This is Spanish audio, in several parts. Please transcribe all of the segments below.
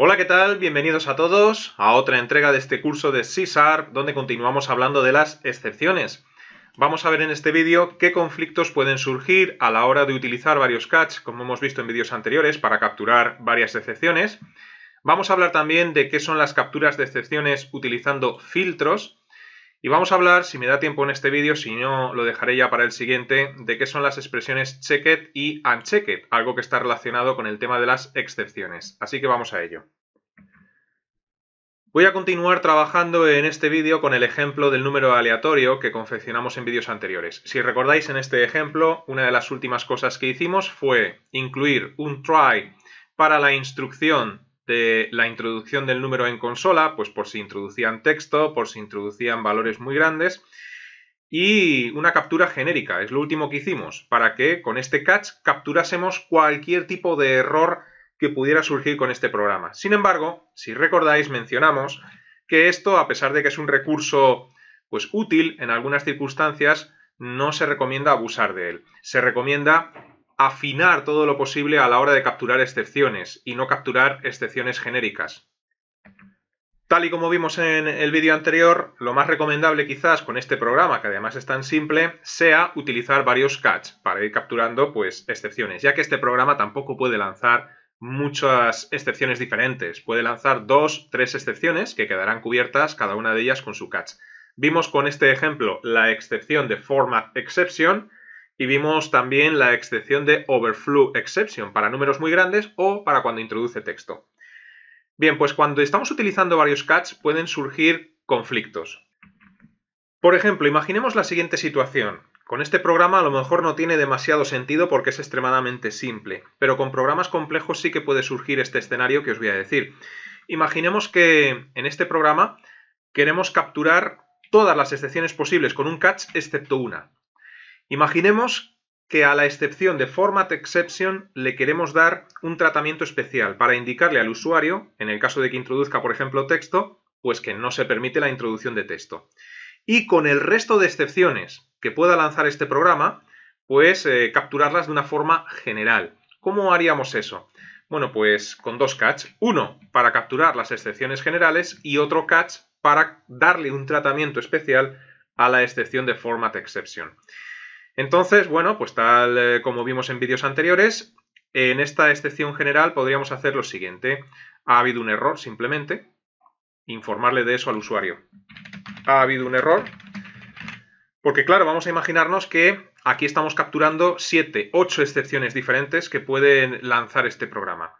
Hola, ¿qué tal? Bienvenidos a todos a otra entrega de este curso de C donde continuamos hablando de las excepciones. Vamos a ver en este vídeo qué conflictos pueden surgir a la hora de utilizar varios catch, como hemos visto en vídeos anteriores, para capturar varias excepciones. Vamos a hablar también de qué son las capturas de excepciones utilizando filtros y vamos a hablar, si me da tiempo en este vídeo, si no lo dejaré ya para el siguiente, de qué son las expresiones checked y unchecked, algo que está relacionado con el tema de las excepciones. Así que vamos a ello. Voy a continuar trabajando en este vídeo con el ejemplo del número aleatorio que confeccionamos en vídeos anteriores. Si recordáis en este ejemplo, una de las últimas cosas que hicimos fue incluir un try para la instrucción de la introducción del número en consola, pues por si introducían texto, por si introducían valores muy grandes, y una captura genérica, es lo último que hicimos, para que con este catch capturásemos cualquier tipo de error que pudiera surgir con este programa. Sin embargo, si recordáis, mencionamos que esto, a pesar de que es un recurso pues útil en algunas circunstancias, no se recomienda abusar de él. Se recomienda afinar todo lo posible a la hora de capturar excepciones y no capturar excepciones genéricas. Tal y como vimos en el vídeo anterior, lo más recomendable quizás con este programa, que además es tan simple, sea utilizar varios catch para ir capturando pues, excepciones, ya que este programa tampoco puede lanzar muchas excepciones diferentes. Puede lanzar dos, tres excepciones que quedarán cubiertas cada una de ellas con su catch. Vimos con este ejemplo la excepción de format exception, y vimos también la excepción de overflow exception para números muy grandes o para cuando introduce texto. Bien, pues cuando estamos utilizando varios catch pueden surgir conflictos. Por ejemplo, imaginemos la siguiente situación. Con este programa a lo mejor no tiene demasiado sentido porque es extremadamente simple, pero con programas complejos sí que puede surgir este escenario que os voy a decir. Imaginemos que en este programa queremos capturar todas las excepciones posibles con un catch excepto una. Imaginemos que a la excepción de format exception le queremos dar un tratamiento especial para indicarle al usuario, en el caso de que introduzca por ejemplo texto, pues que no se permite la introducción de texto. Y con el resto de excepciones que pueda lanzar este programa, pues eh, capturarlas de una forma general. ¿Cómo haríamos eso? Bueno, pues con dos catch. Uno para capturar las excepciones generales y otro catch para darle un tratamiento especial a la excepción de format exception. Entonces, bueno, pues tal eh, como vimos en vídeos anteriores, en esta excepción general podríamos hacer lo siguiente. Ha habido un error, simplemente, informarle de eso al usuario. Ha habido un error, porque claro, vamos a imaginarnos que aquí estamos capturando 7, 8 excepciones diferentes que pueden lanzar este programa.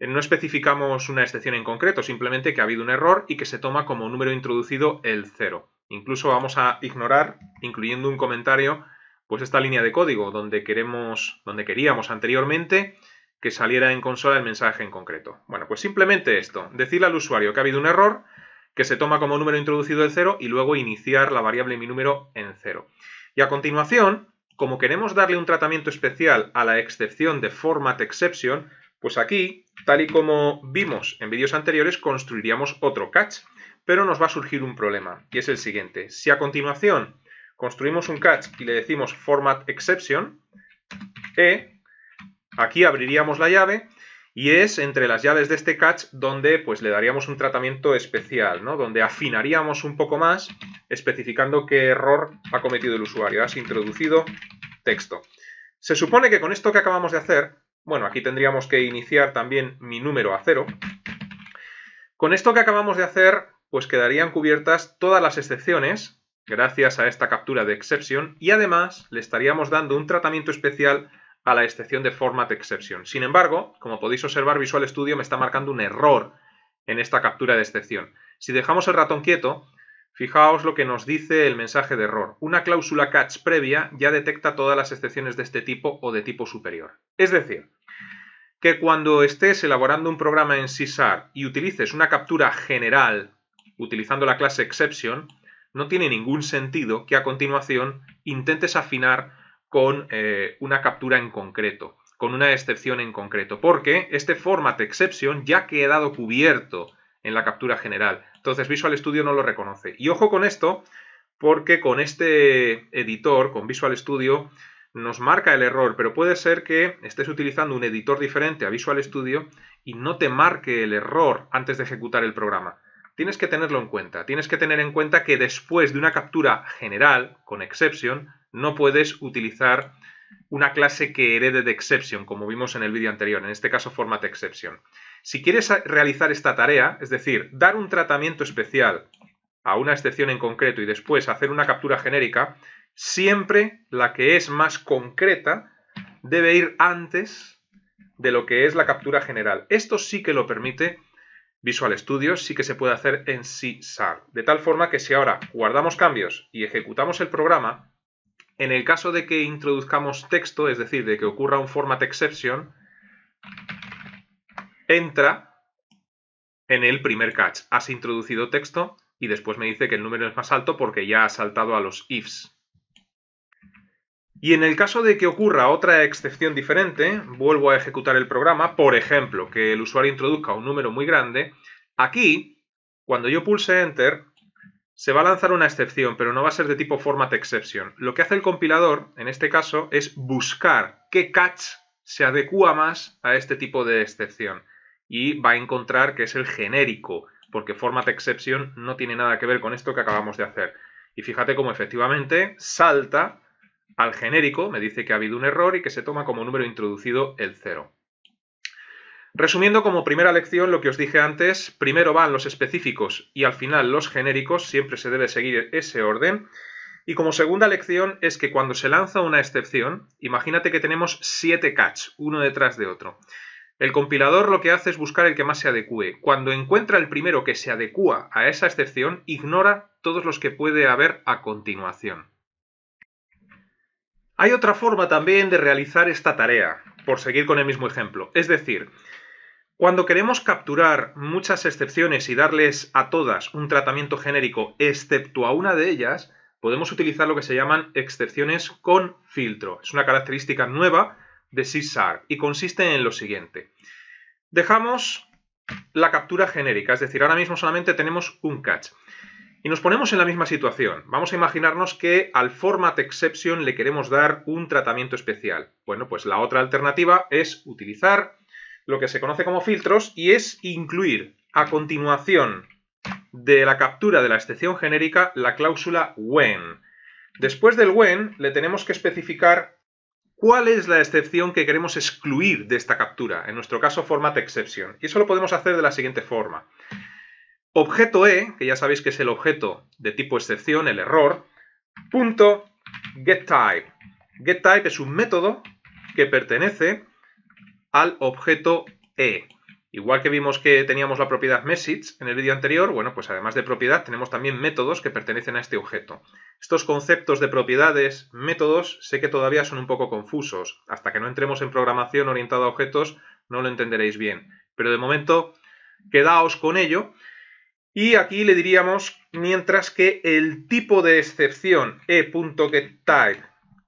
Eh, no especificamos una excepción en concreto, simplemente que ha habido un error y que se toma como número introducido el 0. Incluso vamos a ignorar, incluyendo un comentario, pues esta línea de código donde queremos, donde queríamos anteriormente que saliera en consola el mensaje en concreto. Bueno, pues simplemente esto, decirle al usuario que ha habido un error, que se toma como número introducido el 0 y luego iniciar la variable mi número en 0. Y a continuación, como queremos darle un tratamiento especial a la excepción de format exception, pues aquí, tal y como vimos en vídeos anteriores, construiríamos otro catch, pero nos va a surgir un problema, y es el siguiente. Si a continuación construimos un catch y le decimos format exception, e, aquí abriríamos la llave y es entre las llaves de este catch donde pues le daríamos un tratamiento especial, ¿no? Donde afinaríamos un poco más especificando qué error ha cometido el usuario. Has introducido texto. Se supone que con esto que acabamos de hacer, bueno, aquí tendríamos que iniciar también mi número a cero. Con esto que acabamos de hacer, pues quedarían cubiertas todas las excepciones gracias a esta captura de exception y además le estaríamos dando un tratamiento especial a la excepción de format exception. Sin embargo, como podéis observar, Visual Studio me está marcando un error en esta captura de excepción. Si dejamos el ratón quieto, fijaos lo que nos dice el mensaje de error. Una cláusula catch previa ya detecta todas las excepciones de este tipo o de tipo superior. Es decir, que cuando estés elaborando un programa en C y utilices una captura general utilizando la clase exception, no tiene ningún sentido que a continuación intentes afinar con eh, una captura en concreto, con una excepción en concreto, porque este format exception ya ha quedado cubierto en la captura general. Entonces Visual Studio no lo reconoce. Y ojo con esto, porque con este editor, con Visual Studio, nos marca el error, pero puede ser que estés utilizando un editor diferente a Visual Studio y no te marque el error antes de ejecutar el programa tienes que tenerlo en cuenta. Tienes que tener en cuenta que después de una captura general con exception, no puedes utilizar una clase que herede de exception, como vimos en el vídeo anterior, en este caso format exception. Si quieres realizar esta tarea, es decir, dar un tratamiento especial a una excepción en concreto y después hacer una captura genérica, siempre la que es más concreta debe ir antes de lo que es la captura general. Esto sí que lo permite Visual Studio sí que se puede hacer en C De tal forma que si ahora guardamos cambios y ejecutamos el programa, en el caso de que introduzcamos texto, es decir, de que ocurra un format exception, entra en el primer catch. Has introducido texto y después me dice que el número es más alto porque ya ha saltado a los ifs. Y en el caso de que ocurra otra excepción diferente, vuelvo a ejecutar el programa, por ejemplo, que el usuario introduzca un número muy grande, aquí, cuando yo pulse Enter, se va a lanzar una excepción, pero no va a ser de tipo format exception. Lo que hace el compilador, en este caso, es buscar qué catch se adecua más a este tipo de excepción. Y va a encontrar que es el genérico, porque format exception no tiene nada que ver con esto que acabamos de hacer. Y fíjate cómo efectivamente salta al genérico, me dice que ha habido un error y que se toma como número introducido el 0. Resumiendo como primera lección lo que os dije antes, primero van los específicos y al final los genéricos, siempre se debe seguir ese orden. Y como segunda lección es que cuando se lanza una excepción, imagínate que tenemos 7 catch, uno detrás de otro. El compilador lo que hace es buscar el que más se adecue. Cuando encuentra el primero que se adecua a esa excepción, ignora todos los que puede haber a continuación. Hay otra forma también de realizar esta tarea, por seguir con el mismo ejemplo. Es decir, cuando queremos capturar muchas excepciones y darles a todas un tratamiento genérico, excepto a una de ellas, podemos utilizar lo que se llaman excepciones con filtro. Es una característica nueva de c y consiste en lo siguiente. Dejamos la captura genérica, es decir, ahora mismo solamente tenemos un catch. Y nos ponemos en la misma situación. Vamos a imaginarnos que al format exception le queremos dar un tratamiento especial. Bueno, pues la otra alternativa es utilizar lo que se conoce como filtros y es incluir a continuación de la captura de la excepción genérica la cláusula when. Después del when le tenemos que especificar cuál es la excepción que queremos excluir de esta captura, en nuestro caso format exception. Y eso lo podemos hacer de la siguiente forma. Objeto E, que ya sabéis que es el objeto de tipo excepción, el error, punto getType. GetType es un método que pertenece al objeto E. Igual que vimos que teníamos la propiedad message en el vídeo anterior, bueno, pues además de propiedad tenemos también métodos que pertenecen a este objeto. Estos conceptos de propiedades, métodos, sé que todavía son un poco confusos. Hasta que no entremos en programación orientada a objetos no lo entenderéis bien. Pero de momento, quedaos con ello y aquí le diríamos, mientras que el tipo de excepción e.getType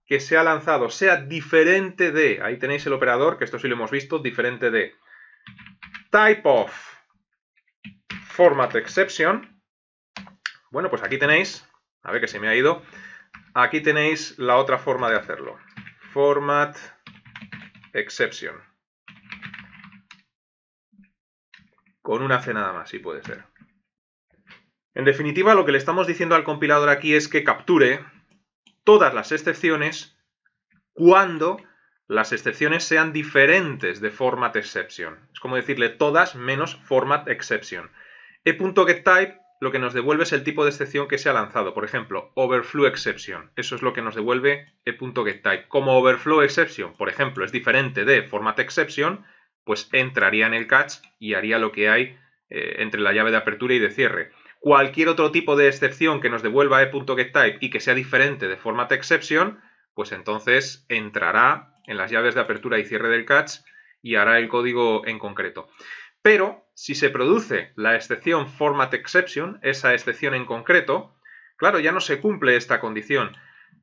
que se ha lanzado sea diferente de, ahí tenéis el operador, que esto sí lo hemos visto, diferente de type of format exception. Bueno, pues aquí tenéis, a ver que se me ha ido, aquí tenéis la otra forma de hacerlo. Format exception. Con una C nada más, si puede ser. En definitiva, lo que le estamos diciendo al compilador aquí es que capture todas las excepciones cuando las excepciones sean diferentes de format exception. Es como decirle todas menos format exception. E.getType lo que nos devuelve es el tipo de excepción que se ha lanzado. Por ejemplo, overflow Eso es lo que nos devuelve e.getType. Como overflow por ejemplo, es diferente de format exception, pues entraría en el catch y haría lo que hay eh, entre la llave de apertura y de cierre. Cualquier otro tipo de excepción que nos devuelva e.getType y que sea diferente de format exception, pues entonces entrará en las llaves de apertura y cierre del catch y hará el código en concreto. Pero si se produce la excepción format exception, esa excepción en concreto, claro, ya no se cumple esta condición.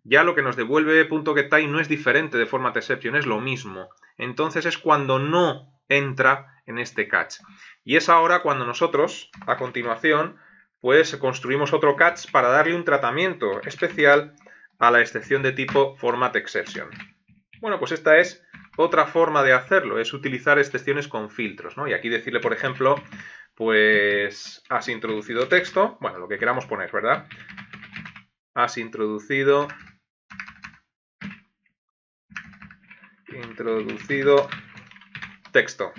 Ya lo que nos devuelve e .getType no es diferente de formatException, es lo mismo. Entonces es cuando no entra en este catch. Y es ahora cuando nosotros, a continuación, pues construimos otro catch para darle un tratamiento especial a la excepción de tipo format exception. Bueno, pues esta es otra forma de hacerlo, es utilizar excepciones con filtros, ¿no? Y aquí decirle, por ejemplo, pues has introducido texto, bueno, lo que queramos poner, ¿verdad? Has introducido introducido texto.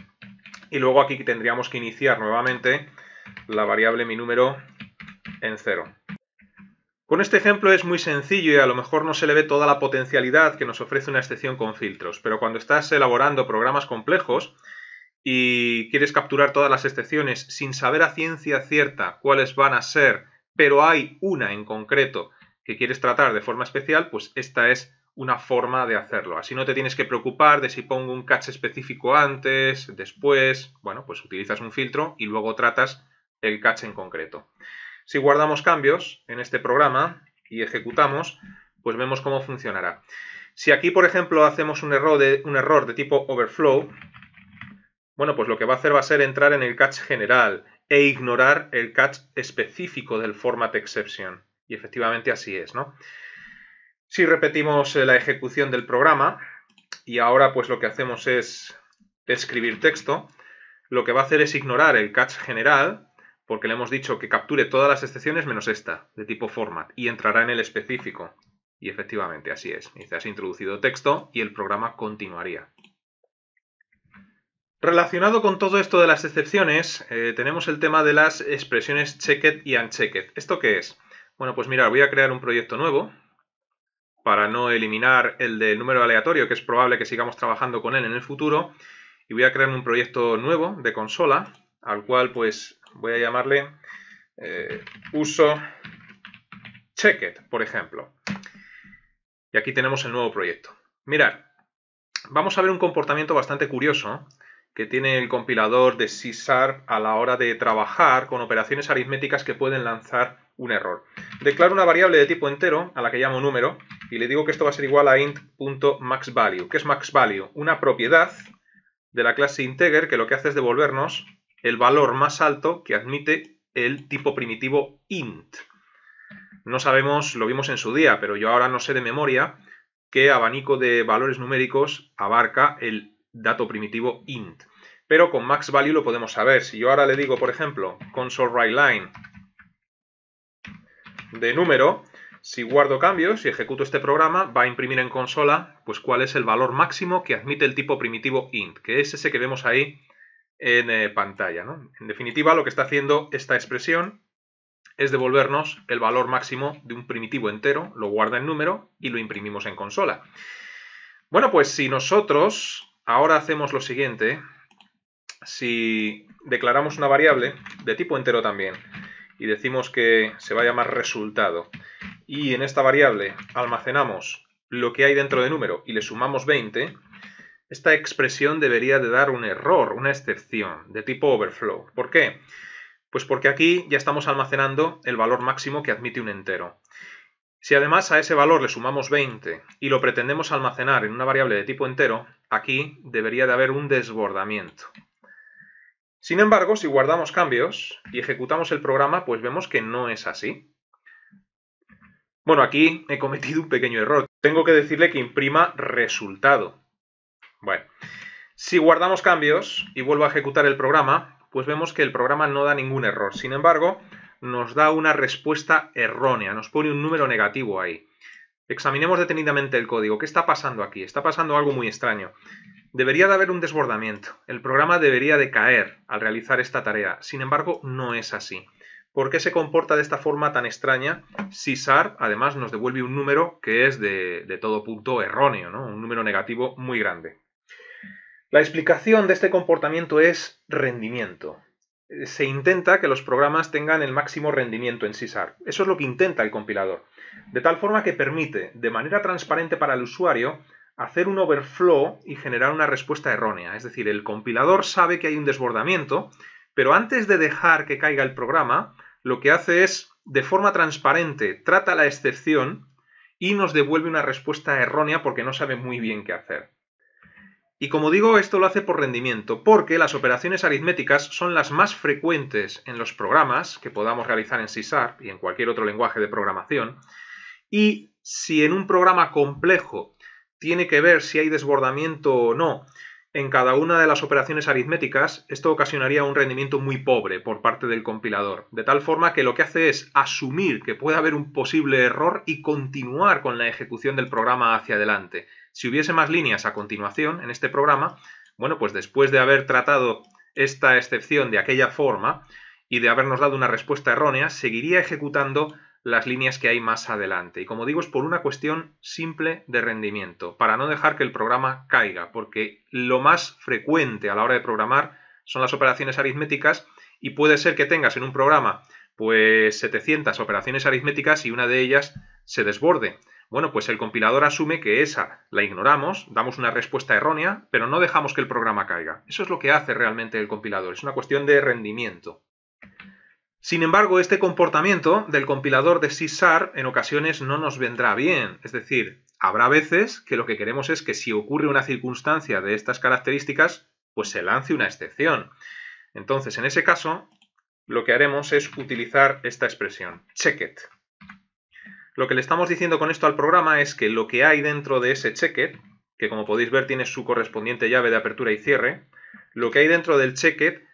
Y luego aquí tendríamos que iniciar nuevamente la variable mi número en cero Con este ejemplo es muy sencillo y a lo mejor no se le ve toda la potencialidad que nos ofrece una excepción con filtros, pero cuando estás elaborando programas complejos y quieres capturar todas las excepciones sin saber a ciencia cierta cuáles van a ser, pero hay una en concreto que quieres tratar de forma especial, pues esta es una forma de hacerlo. Así no te tienes que preocupar de si pongo un catch específico antes, después, bueno, pues utilizas un filtro y luego tratas el catch en concreto. Si guardamos cambios en este programa y ejecutamos, pues vemos cómo funcionará. Si aquí, por ejemplo, hacemos un error de, un error de tipo overflow, bueno, pues lo que va a hacer va a ser entrar en el catch general e ignorar el catch específico del format exception. Y efectivamente así es, ¿no? Si repetimos eh, la ejecución del programa y ahora pues lo que hacemos es escribir texto, lo que va a hacer es ignorar el catch general porque le hemos dicho que capture todas las excepciones menos esta, de tipo format, y entrará en el específico. Y efectivamente, así es. Dice, has introducido texto y el programa continuaría. Relacionado con todo esto de las excepciones, eh, tenemos el tema de las expresiones checked y unchecked. ¿Esto qué es? Bueno, pues mira, voy a crear un proyecto nuevo para no eliminar el del número aleatorio, que es probable que sigamos trabajando con él en el futuro. Y voy a crear un proyecto nuevo de consola, al cual pues voy a llamarle eh, uso checket, por ejemplo. Y aquí tenemos el nuevo proyecto. Mirad, vamos a ver un comportamiento bastante curioso que tiene el compilador de C a la hora de trabajar con operaciones aritméticas que pueden lanzar un error. Declaro una variable de tipo entero a la que llamo número y le digo que esto va a ser igual a int.maxValue. ¿Qué es maxValue? Una propiedad de la clase integer que lo que hace es devolvernos el valor más alto que admite el tipo primitivo int. No sabemos, lo vimos en su día, pero yo ahora no sé de memoria qué abanico de valores numéricos abarca el dato primitivo int. Pero con max value lo podemos saber. Si yo ahora le digo, por ejemplo, console line de número, si guardo cambios y ejecuto este programa, va a imprimir en consola pues cuál es el valor máximo que admite el tipo primitivo int, que es ese que vemos ahí en eh, pantalla. En definitiva, lo que está haciendo esta expresión es devolvernos el valor máximo de un primitivo entero, lo guarda en número y lo imprimimos en consola. Bueno, pues si nosotros ahora hacemos lo siguiente, si declaramos una variable de tipo entero también y decimos que se va a llamar resultado y en esta variable almacenamos lo que hay dentro de número y le sumamos 20, esta expresión debería de dar un error, una excepción, de tipo overflow. ¿Por qué? Pues porque aquí ya estamos almacenando el valor máximo que admite un entero. Si además a ese valor le sumamos 20 y lo pretendemos almacenar en una variable de tipo entero, aquí debería de haber un desbordamiento. Sin embargo, si guardamos cambios y ejecutamos el programa, pues vemos que no es así. Bueno, aquí he cometido un pequeño error. Tengo que decirle que imprima resultado. Bueno, si guardamos cambios y vuelvo a ejecutar el programa, pues vemos que el programa no da ningún error. Sin embargo, nos da una respuesta errónea, nos pone un número negativo ahí. Examinemos detenidamente el código. ¿Qué está pasando aquí? Está pasando algo muy extraño. Debería de haber un desbordamiento. El programa debería de caer al realizar esta tarea. Sin embargo, no es así. ¿Por qué se comporta de esta forma tan extraña si SAR además nos devuelve un número que es de, todo punto erróneo, ¿no? un número negativo muy grande? La explicación de este comportamiento es rendimiento. Eh, se intenta que los programas tengan el máximo rendimiento en CISAR. Eso es lo que intenta el compilador. De tal forma que permite, de manera transparente para el usuario, hacer un overflow y generar una respuesta errónea. Es decir, el compilador sabe que hay un desbordamiento, pero antes de dejar que caiga el programa, lo que hace es, de forma transparente, trata la excepción y nos devuelve una respuesta errónea porque no sabe muy bien qué hacer. Y como digo, esto lo hace por rendimiento, porque las operaciones aritméticas son las más frecuentes en los programas que podamos realizar en C y en cualquier otro lenguaje de programación. Y si en un programa complejo tiene que ver si hay desbordamiento o no en cada una de las operaciones aritméticas, esto ocasionaría un rendimiento muy pobre por parte del compilador, de tal forma que lo que hace es asumir que puede haber un posible error y continuar con la ejecución del programa hacia adelante, si hubiese más líneas a continuación en este programa, bueno, pues después de haber tratado esta excepción de aquella forma y de habernos dado una respuesta errónea, seguiría ejecutando las líneas que hay más adelante. Y como digo, es por una cuestión simple de rendimiento, para no dejar que el programa caiga, porque lo más frecuente a la hora de programar son las operaciones aritméticas y puede ser que tengas en un programa pues 700 operaciones aritméticas y una de ellas se desborde. Bueno, pues el compilador asume que esa la ignoramos, damos una respuesta errónea, pero no dejamos que el programa caiga. Eso es lo que hace realmente el compilador, es una cuestión de rendimiento. Sin embargo, este comportamiento del compilador de C en ocasiones no nos vendrá bien. Es decir, habrá veces que lo que queremos es que si ocurre una circunstancia de estas características, pues se lance una excepción. Entonces, en ese caso, lo que haremos es utilizar esta expresión, check it. Lo que le estamos diciendo con esto al programa es que lo que hay dentro de ese cheque, que como podéis ver tiene su correspondiente llave de apertura y cierre, lo que hay dentro del cheque,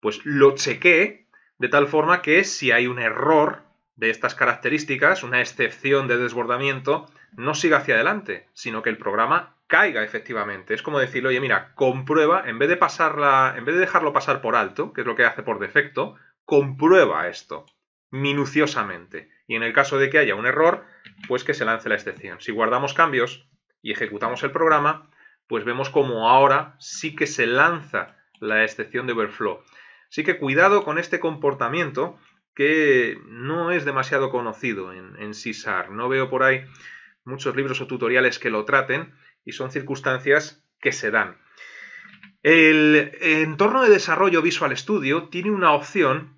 pues lo chequee de tal forma que si hay un error de estas características, una excepción de desbordamiento, no siga hacia adelante, sino que el programa caiga efectivamente. Es como decirle, oye, mira, comprueba, en vez de pasarla, en vez de dejarlo pasar por alto, que es lo que hace por defecto, comprueba esto minuciosamente y en el caso de que haya un error, pues que se lance la excepción. Si guardamos cambios y ejecutamos el programa, pues vemos como ahora sí que se lanza la excepción de overflow. Así que cuidado con este comportamiento que no es demasiado conocido en, en No veo por ahí muchos libros o tutoriales que lo traten y son circunstancias que se dan. El entorno de desarrollo Visual Studio tiene una opción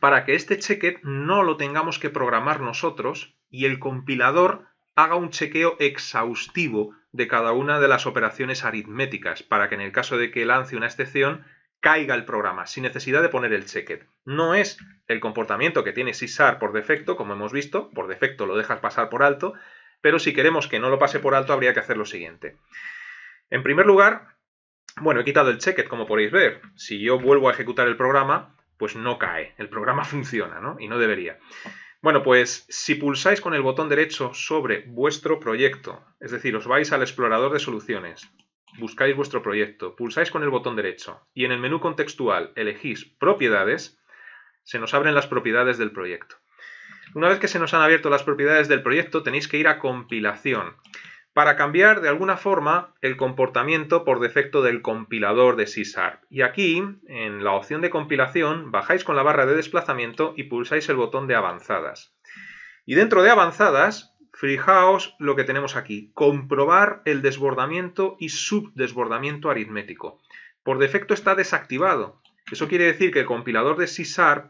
para que este cheque no lo tengamos que programar nosotros y el compilador haga un chequeo exhaustivo de cada una de las operaciones aritméticas, para que en el caso de que lance una excepción, caiga el programa, sin necesidad de poner el cheque. No es el comportamiento que tiene CISAR por defecto, como hemos visto, por defecto lo dejas pasar por alto, pero si queremos que no lo pase por alto, habría que hacer lo siguiente. En primer lugar, bueno, he quitado el cheque como podéis ver. Si yo vuelvo a ejecutar el programa, pues no cae. El programa funciona, ¿no? Y no debería. Bueno, pues si pulsáis con el botón derecho sobre vuestro proyecto, es decir, os vais al explorador de soluciones, buscáis vuestro proyecto, pulsáis con el botón derecho y en el menú contextual elegís propiedades, se nos abren las propiedades del proyecto. Una vez que se nos han abierto las propiedades del proyecto, tenéis que ir a compilación para cambiar de alguna forma el comportamiento por defecto del compilador de C Y aquí, en la opción de compilación, bajáis con la barra de desplazamiento y pulsáis el botón de avanzadas. Y dentro de avanzadas, fijaos lo que tenemos aquí, comprobar el desbordamiento y subdesbordamiento aritmético. Por defecto está desactivado. Eso quiere decir que el compilador de C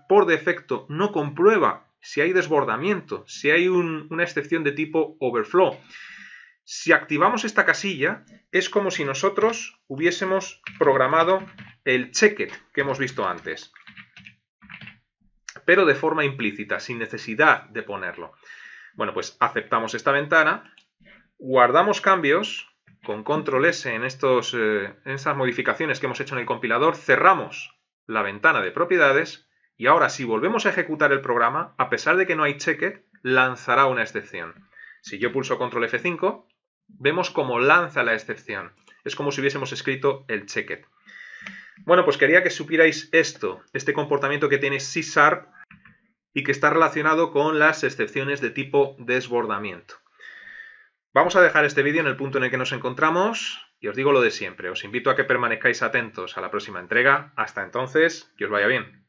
por defecto no comprueba si hay desbordamiento, si hay una excepción de tipo overflow. Si activamos esta casilla, es como si nosotros hubiésemos programado el checket que hemos visto antes, pero de forma implícita, sin necesidad de ponerlo. Bueno, pues aceptamos esta ventana, guardamos cambios con control S en, estos, eh, en estas modificaciones que hemos hecho en el compilador, cerramos la ventana de propiedades y ahora si volvemos a ejecutar el programa, a pesar de que no hay checket, lanzará una excepción. Si yo pulso control F5, vemos cómo lanza la excepción. Es como si hubiésemos escrito el checket. Bueno, pues quería que supierais esto, este comportamiento que tiene C y que está relacionado con las excepciones de tipo desbordamiento. Vamos a dejar este vídeo en el punto en el que nos encontramos y os digo lo de siempre. Os invito a que permanezcáis atentos a la próxima entrega. Hasta entonces, que os vaya bien.